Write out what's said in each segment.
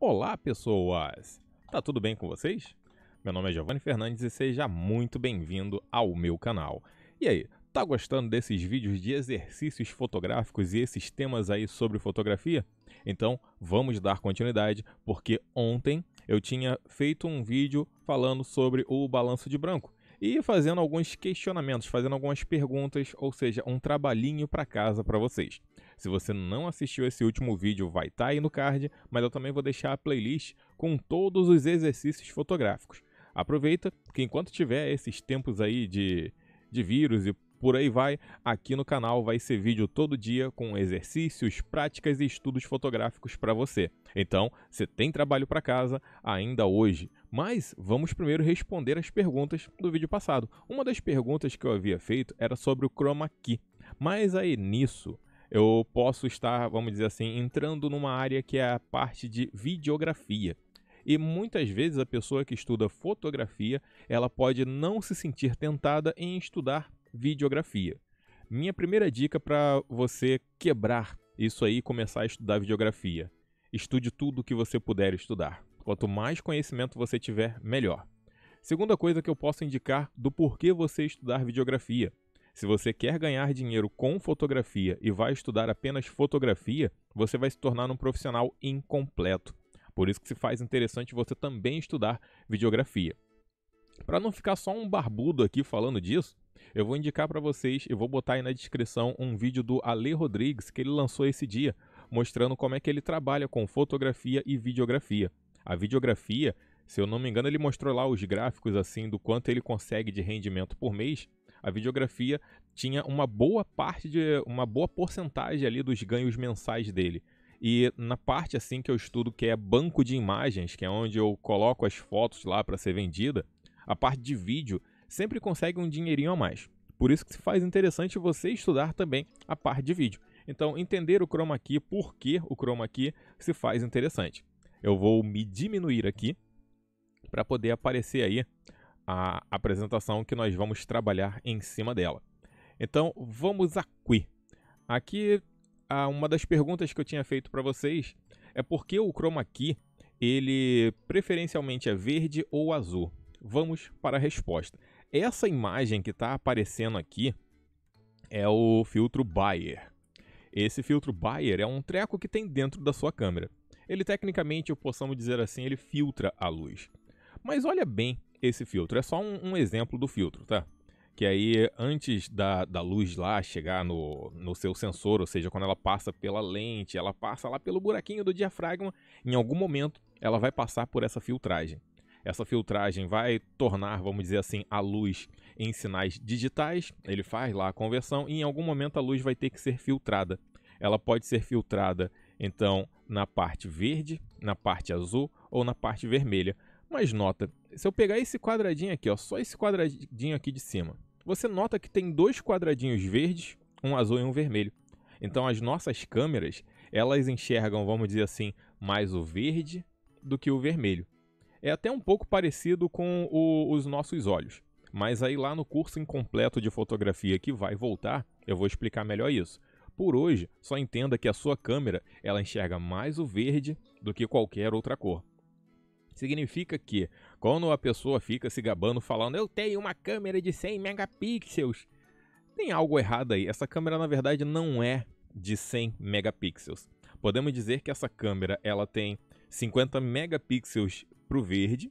Olá, pessoas! Tá tudo bem com vocês? Meu nome é Giovanni Fernandes e seja muito bem-vindo ao meu canal. E aí, tá gostando desses vídeos de exercícios fotográficos e esses temas aí sobre fotografia? Então, vamos dar continuidade, porque ontem eu tinha feito um vídeo falando sobre o balanço de branco e fazendo alguns questionamentos, fazendo algumas perguntas, ou seja, um trabalhinho para casa para vocês. Se você não assistiu esse último vídeo, vai estar tá aí no card, mas eu também vou deixar a playlist com todos os exercícios fotográficos. Aproveita que enquanto tiver esses tempos aí de, de vírus e por aí vai, aqui no canal vai ser vídeo todo dia com exercícios, práticas e estudos fotográficos para você. Então, você tem trabalho para casa ainda hoje. Mas vamos primeiro responder as perguntas do vídeo passado. Uma das perguntas que eu havia feito era sobre o chroma key, mas aí nisso eu posso estar, vamos dizer assim, entrando numa área que é a parte de videografia. E muitas vezes a pessoa que estuda fotografia, ela pode não se sentir tentada em estudar videografia. Minha primeira dica para você quebrar isso aí e começar a estudar videografia: estude tudo o que você puder estudar. Quanto mais conhecimento você tiver, melhor. Segunda coisa que eu posso indicar do porquê você estudar videografia. Se você quer ganhar dinheiro com fotografia e vai estudar apenas fotografia, você vai se tornar um profissional incompleto. Por isso que se faz interessante você também estudar videografia. Para não ficar só um barbudo aqui falando disso, eu vou indicar para vocês e vou botar aí na descrição um vídeo do Ale Rodrigues que ele lançou esse dia, mostrando como é que ele trabalha com fotografia e videografia. A videografia, se eu não me engano, ele mostrou lá os gráficos assim do quanto ele consegue de rendimento por mês. A videografia tinha uma boa parte de uma boa porcentagem ali dos ganhos mensais dele. E na parte assim que eu estudo, que é banco de imagens, que é onde eu coloco as fotos lá para ser vendida, a parte de vídeo sempre consegue um dinheirinho a mais. Por isso que se faz interessante você estudar também a parte de vídeo. Então, entender o chroma key, por que o chroma key se faz interessante. Eu vou me diminuir aqui para poder aparecer aí a apresentação que nós vamos trabalhar em cima dela. Então, vamos aqui. Aqui, uma das perguntas que eu tinha feito para vocês é por que o chroma key ele preferencialmente é verde ou azul? Vamos para a resposta. Essa imagem que está aparecendo aqui é o filtro Bayer. Esse filtro Bayer é um treco que tem dentro da sua câmera. Ele tecnicamente, possamos dizer assim, ele filtra a luz. Mas olha bem esse filtro, é só um, um exemplo do filtro, tá? que aí antes da, da luz lá chegar no, no seu sensor, ou seja, quando ela passa pela lente, ela passa lá pelo buraquinho do diafragma, em algum momento ela vai passar por essa filtragem. Essa filtragem vai tornar, vamos dizer assim, a luz em sinais digitais, ele faz lá a conversão e em algum momento a luz vai ter que ser filtrada. Ela pode ser filtrada então, na parte verde, na parte azul ou na parte vermelha. Mas nota, se eu pegar esse quadradinho aqui, ó, só esse quadradinho aqui de cima, você nota que tem dois quadradinhos verdes, um azul e um vermelho. Então as nossas câmeras, elas enxergam, vamos dizer assim, mais o verde do que o vermelho. É até um pouco parecido com o, os nossos olhos. Mas aí lá no curso incompleto de fotografia que vai voltar, eu vou explicar melhor isso. Por hoje, só entenda que a sua câmera ela enxerga mais o verde do que qualquer outra cor. Significa que, quando a pessoa fica se gabando falando eu tenho uma câmera de 100 megapixels, tem algo errado aí. Essa câmera na verdade não é de 100 megapixels. Podemos dizer que essa câmera ela tem 50 megapixels para o verde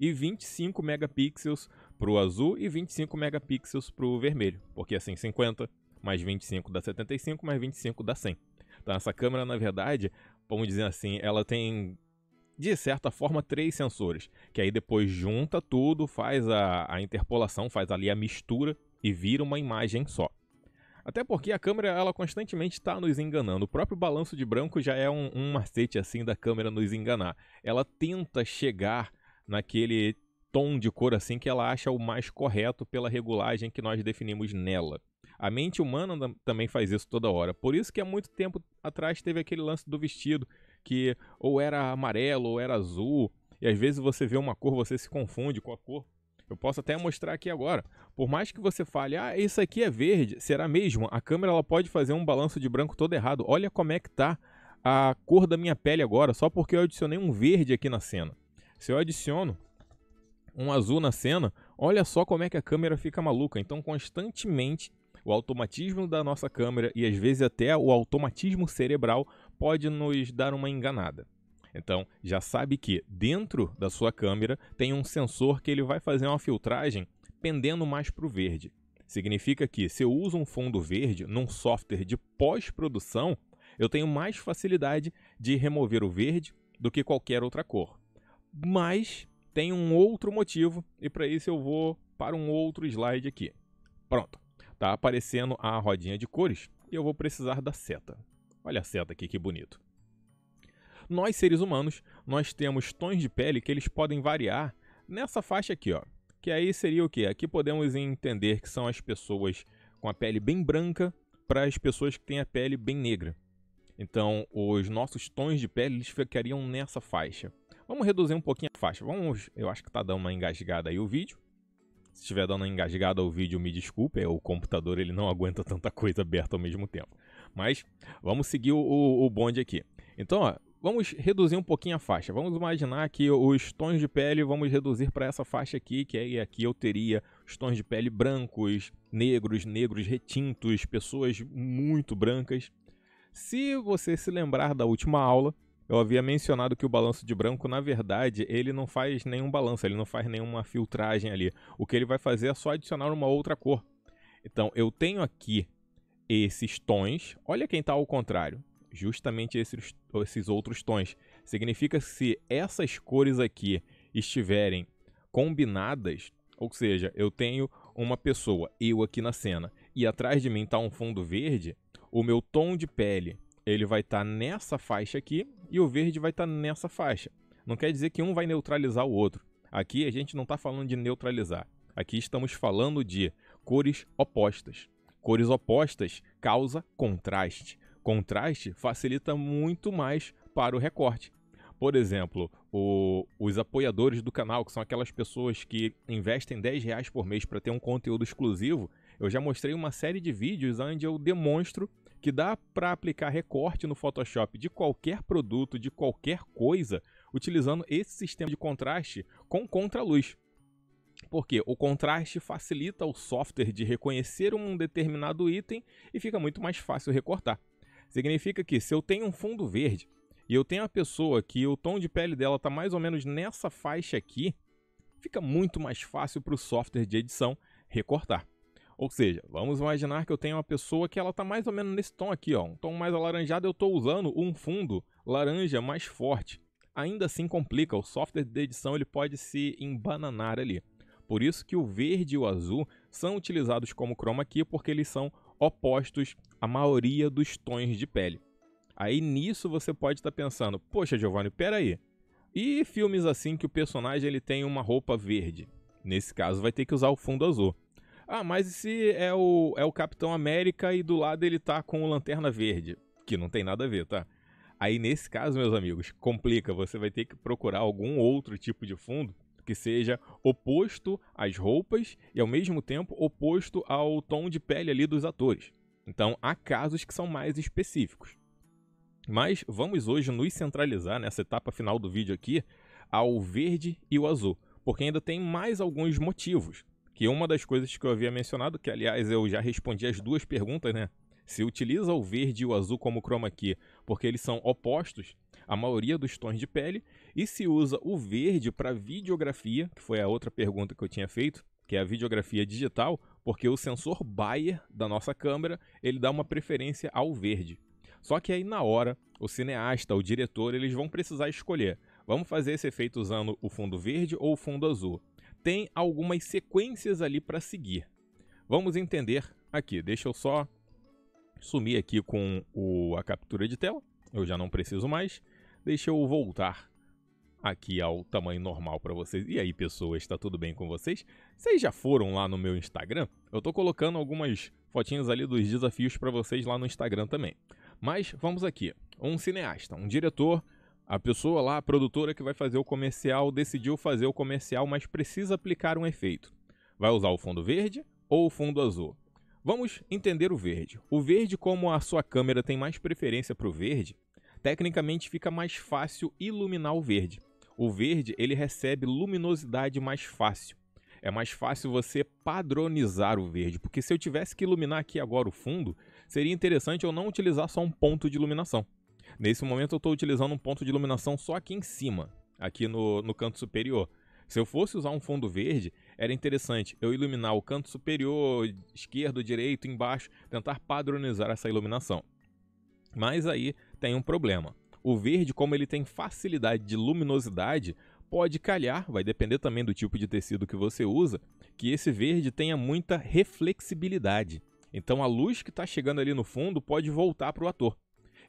e 25 megapixels para o azul e 25 megapixels para o vermelho, porque assim 50, mais 25 dá 75, mais 25 dá 100. Então essa câmera, na verdade, vamos dizer assim, ela tem de certa forma, três sensores, que aí depois junta tudo, faz a, a, interpolação, faz ali a mistura e vira uma imagem só. Até porque a câmera ela constantemente está nos enganando. O próprio balanço de branco já é um, um macete assim da câmera nos enganar. Ela tenta chegar naquele tom de cor assim que ela acha o mais correto pela regulagem que nós definimos nela. A mente humana também faz isso toda hora. Por isso que há muito tempo atrás teve aquele lance do vestido, que ou era amarelo ou era azul, e às vezes você vê uma cor, você se confunde com a cor. Eu posso até mostrar aqui agora. Por mais que você fale, ah, isso aqui é verde, será mesmo? A câmera ela pode fazer um balanço de branco todo errado. Olha como é que tá a cor da minha pele agora, só porque eu adicionei um verde aqui na cena. Se eu adiciono um azul na cena, olha só como é que a câmera fica maluca. Então, constantemente o automatismo da nossa câmera e às vezes até o automatismo cerebral pode nos dar uma enganada. Então, já sabe que dentro da sua câmera tem um sensor que ele vai fazer uma filtragem pendendo mais para o verde. Significa que se eu uso um fundo verde num software de pós-produção, eu tenho mais facilidade de remover o verde do que qualquer outra cor. Mas tem um outro motivo e para isso eu vou para um outro slide aqui. Pronto. Tá aparecendo a rodinha de cores e eu vou precisar da seta. Olha a seta aqui, que bonito. Nós, seres humanos, nós temos tons de pele que eles podem variar nessa faixa aqui, ó. Que aí seria o quê? Aqui podemos entender que são as pessoas com a pele bem branca para as pessoas que têm a pele bem negra. Então, os nossos tons de pele eles ficariam nessa faixa. Vamos reduzir um pouquinho a faixa. Vamos, eu acho que está dando uma engasgada aí o vídeo. Se estiver dando engasgada ao vídeo, me desculpe, é, o computador ele não aguenta tanta coisa aberta ao mesmo tempo. Mas vamos seguir o, o, o bonde aqui. Então, ó, vamos reduzir um pouquinho a faixa. Vamos imaginar que os tons de pele vamos reduzir para essa faixa aqui, que aí aqui eu teria os tons de pele brancos, negros, negros retintos, pessoas muito brancas. Se você se lembrar da última aula, eu havia mencionado que o balanço de branco, na verdade, ele não faz nenhum balanço, ele não faz nenhuma filtragem ali. O que ele vai fazer é só adicionar uma outra cor. Então, eu tenho aqui esses tons. Olha quem está ao contrário. Justamente esses, esses outros tons. Significa que se essas cores aqui estiverem combinadas, ou seja, eu tenho uma pessoa, eu aqui na cena, e atrás de mim está um fundo verde, o meu tom de pele ele vai estar tá nessa faixa aqui e o verde vai estar tá nessa faixa. Não quer dizer que um vai neutralizar o outro. Aqui a gente não está falando de neutralizar. Aqui estamos falando de cores opostas. Cores opostas causa contraste. Contraste facilita muito mais para o recorte. Por exemplo, o, os apoiadores do canal, que são aquelas pessoas que investem 10 reais por mês para ter um conteúdo exclusivo, eu já mostrei uma série de vídeos onde eu demonstro que dá para aplicar recorte no Photoshop de qualquer produto, de qualquer coisa, utilizando esse sistema de contraste com contraluz. Porque o contraste facilita o software de reconhecer um determinado item e fica muito mais fácil recortar. Significa que se eu tenho um fundo verde e eu tenho uma pessoa que o tom de pele dela está mais ou menos nessa faixa aqui, fica muito mais fácil para o software de edição recortar. Ou seja, vamos imaginar que eu tenho uma pessoa que ela está mais ou menos nesse tom aqui, ó, um tom mais alaranjado, eu estou usando um fundo laranja mais forte. Ainda assim complica, o software de edição ele pode se embananar ali. Por isso que o verde e o azul são utilizados como chroma key porque eles são opostos à maioria dos tons de pele. Aí nisso você pode estar tá pensando, poxa Giovanni, peraí, e filmes assim que o personagem ele tem uma roupa verde? Nesse caso vai ter que usar o fundo azul. Ah, mas esse é o, é o Capitão América e do lado ele tá com o Lanterna Verde. Que não tem nada a ver, tá? Aí nesse caso, meus amigos, complica. Você vai ter que procurar algum outro tipo de fundo que seja oposto às roupas e ao mesmo tempo oposto ao tom de pele ali dos atores. Então há casos que são mais específicos. Mas vamos hoje nos centralizar nessa etapa final do vídeo aqui ao verde e o azul, porque ainda tem mais alguns motivos que uma das coisas que eu havia mencionado, que aliás eu já respondi as duas perguntas, né? Se utiliza o verde e o azul como chroma key porque eles são opostos à maioria dos tons de pele, e se usa o verde para videografia, que foi a outra pergunta que eu tinha feito, que é a videografia digital, porque o sensor Bayer da nossa câmera, ele dá uma preferência ao verde. Só que aí na hora, o cineasta, o diretor, eles vão precisar escolher. Vamos fazer esse efeito usando o fundo verde ou o fundo azul? tem algumas sequências ali para seguir. Vamos entender aqui. Deixa eu só sumir aqui com o, a captura de tela. Eu já não preciso mais. Deixa eu voltar aqui ao tamanho normal para vocês. E aí, pessoas, está tudo bem com vocês? Vocês já foram lá no meu Instagram? Eu estou colocando algumas fotinhas ali dos desafios para vocês lá no Instagram também. Mas vamos aqui. Um cineasta, um diretor a pessoa lá, a produtora que vai fazer o comercial, decidiu fazer o comercial, mas precisa aplicar um efeito. Vai usar o fundo verde ou o fundo azul? Vamos entender o verde. O verde, como a sua câmera tem mais preferência para o verde, tecnicamente fica mais fácil iluminar o verde. O verde ele recebe luminosidade mais fácil. É mais fácil você padronizar o verde, porque se eu tivesse que iluminar aqui agora o fundo, seria interessante eu não utilizar só um ponto de iluminação. Nesse momento eu estou utilizando um ponto de iluminação só aqui em cima, aqui no, no canto superior. Se eu fosse usar um fundo verde, era interessante eu iluminar o canto superior, esquerdo, direito, embaixo, tentar padronizar essa iluminação. Mas aí tem um problema. O verde, como ele tem facilidade de luminosidade, pode calhar, vai depender também do tipo de tecido que você usa, que esse verde tenha muita reflexibilidade. Então a luz que está chegando ali no fundo pode voltar para o ator.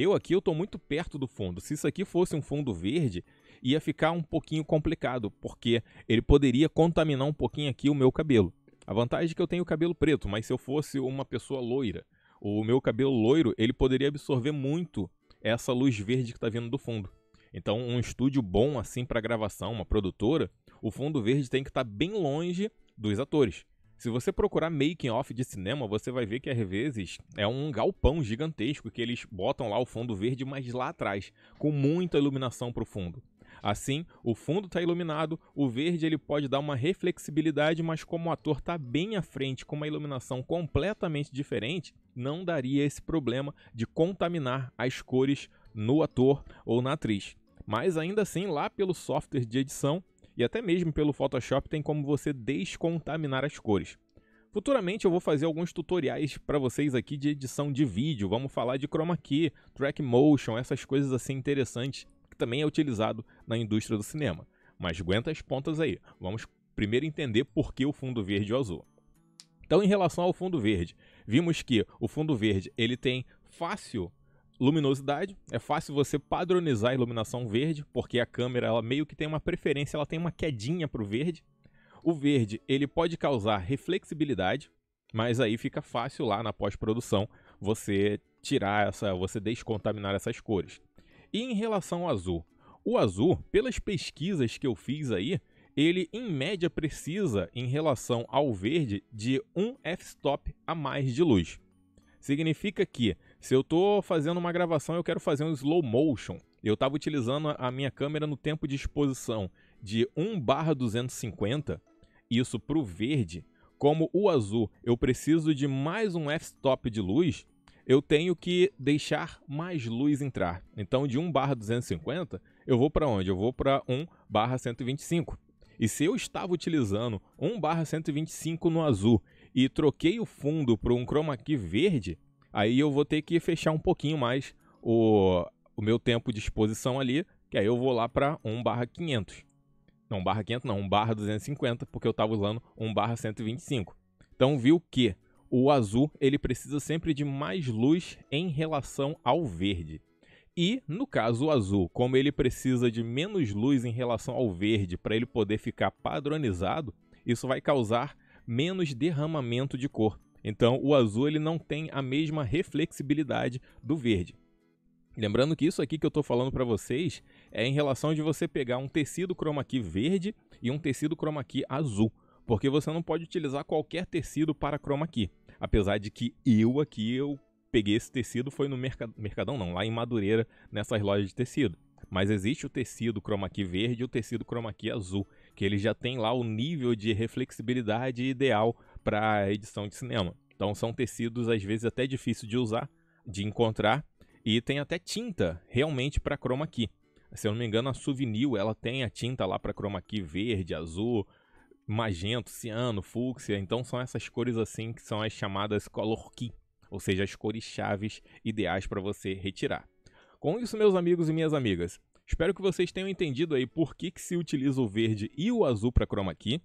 Eu aqui eu tô muito perto do fundo. Se isso aqui fosse um fundo verde, ia ficar um pouquinho complicado, porque ele poderia contaminar um pouquinho aqui o meu cabelo. A vantagem é que eu tenho cabelo preto, mas se eu fosse uma pessoa loira, o meu cabelo loiro, ele poderia absorver muito essa luz verde que está vindo do fundo. Então, um estúdio bom assim para gravação, uma produtora, o fundo verde tem que estar tá bem longe dos atores. Se você procurar making off de cinema, você vai ver que às vezes é um galpão gigantesco que eles botam lá o fundo verde, mas lá atrás, com muita iluminação pro fundo. Assim, o fundo está iluminado, o verde ele pode dar uma reflexibilidade, mas como o ator está bem à frente com uma iluminação completamente diferente, não daria esse problema de contaminar as cores no ator ou na atriz. Mas ainda assim, lá pelo software de edição, e até mesmo pelo Photoshop tem como você descontaminar as cores. Futuramente eu vou fazer alguns tutoriais para vocês aqui de edição de vídeo, vamos falar de chroma key, track motion, essas coisas assim interessantes que também é utilizado na indústria do cinema. Mas aguenta as pontas aí, vamos primeiro entender por que o fundo verde e é o azul. Então em relação ao fundo verde, vimos que o fundo verde ele tem fácil Luminosidade, é fácil você padronizar a iluminação verde, porque a câmera ela meio que tem uma preferência, ela tem uma quedinha para o verde. O verde ele pode causar reflexibilidade, mas aí fica fácil lá na pós-produção você tirar essa, você descontaminar essas cores. E em relação ao azul, o azul, pelas pesquisas que eu fiz aí, ele em média precisa, em relação ao verde, de um f-stop a mais de luz. Significa que se eu tô fazendo uma gravação eu quero fazer um slow motion, eu estava utilizando a minha câmera no tempo de exposição de 1 barra 250, isso para o verde, como o azul eu preciso de mais um f-stop de luz, eu tenho que deixar mais luz entrar. Então de 1 barra 250 eu vou para onde? Eu vou para 1 barra 125. E se eu estava utilizando 1 barra 125 no azul e troquei o fundo para um chroma key verde, Aí eu vou ter que fechar um pouquinho mais o, o meu tempo de exposição ali, que aí eu vou lá para 1 barra 500. Não, 1 barra 500 não, 1 barra 250, porque eu estava usando 1 barra 125. Então viu que o azul ele precisa sempre de mais luz em relação ao verde. E no caso o azul, como ele precisa de menos luz em relação ao verde para ele poder ficar padronizado, isso vai causar menos derramamento de cor. Então, o azul ele não tem a mesma reflexibilidade do verde. Lembrando que isso aqui que eu estou falando para vocês é em relação de você pegar um tecido chroma key verde e um tecido chroma key azul, porque você não pode utilizar qualquer tecido para chroma key. Apesar de que eu aqui eu peguei esse tecido foi no mercadão não, lá em Madureira, nessas lojas de tecido. Mas existe o tecido chroma key verde e o tecido chroma key azul, que ele já tem lá o nível de reflexibilidade ideal para edição de cinema. Então são tecidos às vezes até difícil de usar, de encontrar e tem até tinta realmente para chroma key. Se eu não me engano, a Souvenir, ela tem a tinta lá para chroma key verde, azul, magento, ciano, fúcsia. Então são essas cores assim que são as chamadas color key, ou seja, as cores chaves ideais para você retirar. Com isso, meus amigos e minhas amigas, espero que vocês tenham entendido aí por que, que se utiliza o verde e o azul para chroma key.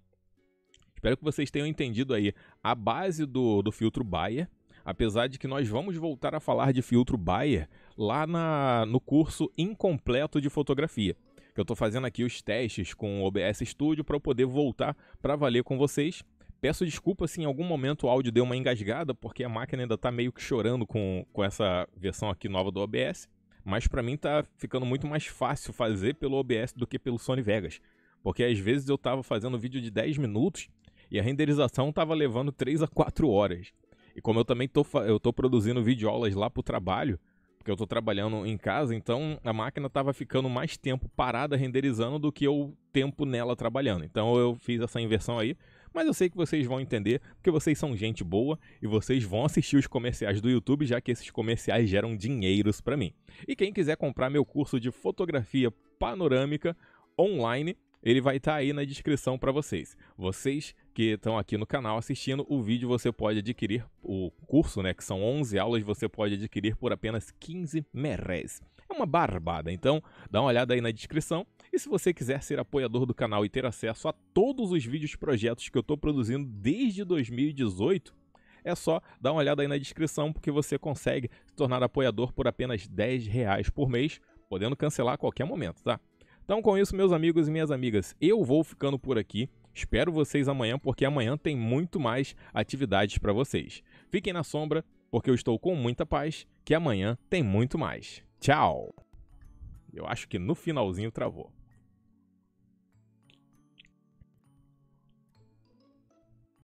Espero que vocês tenham entendido aí a base do, do filtro Bayer, apesar de que nós vamos voltar a falar de filtro Bayer lá na, no curso incompleto de fotografia. Que eu estou fazendo aqui os testes com o OBS Studio para eu poder voltar para valer com vocês. Peço desculpa se em algum momento o áudio deu uma engasgada, porque a máquina ainda está meio que chorando com, com essa versão aqui nova do OBS. Mas para mim está ficando muito mais fácil fazer pelo OBS do que pelo Sony Vegas. Porque às vezes eu estava fazendo vídeo de 10 minutos e a renderização estava levando 3 a 4 horas. E como eu também tô, eu tô produzindo videoaulas lá pro trabalho, porque eu tô trabalhando em casa, então a máquina tava ficando mais tempo parada renderizando do que o tempo nela trabalhando. Então eu fiz essa inversão aí, mas eu sei que vocês vão entender, porque vocês são gente boa e vocês vão assistir os comerciais do YouTube, já que esses comerciais geram dinheiros para mim. E quem quiser comprar meu curso de fotografia panorâmica online, ele vai estar tá aí na descrição para vocês. Vocês que estão aqui no canal assistindo o vídeo, você pode adquirir o curso, né, que são 11 aulas, você pode adquirir por apenas 15 merés. É uma barbada, então dá uma olhada aí na descrição. E se você quiser ser apoiador do canal e ter acesso a todos os vídeos e projetos que eu estou produzindo desde 2018, é só dar uma olhada aí na descrição, porque você consegue se tornar apoiador por apenas 10 reais por mês, podendo cancelar a qualquer momento, tá? Então, com isso, meus amigos e minhas amigas, eu vou ficando por aqui. Espero vocês amanhã, porque amanhã tem muito mais atividades para vocês. Fiquem na sombra, porque eu estou com muita paz, que amanhã tem muito mais. Tchau! Eu acho que no finalzinho travou.